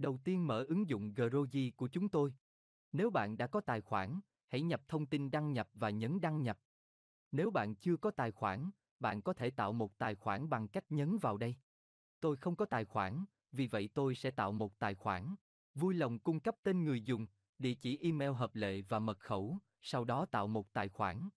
Đầu tiên mở ứng dụng Grogi của chúng tôi. Nếu bạn đã có tài khoản, hãy nhập thông tin đăng nhập và nhấn đăng nhập. Nếu bạn chưa có tài khoản, bạn có thể tạo một tài khoản bằng cách nhấn vào đây. Tôi không có tài khoản, vì vậy tôi sẽ tạo một tài khoản. Vui lòng cung cấp tên người dùng, địa chỉ email hợp lệ và mật khẩu, sau đó tạo một tài khoản.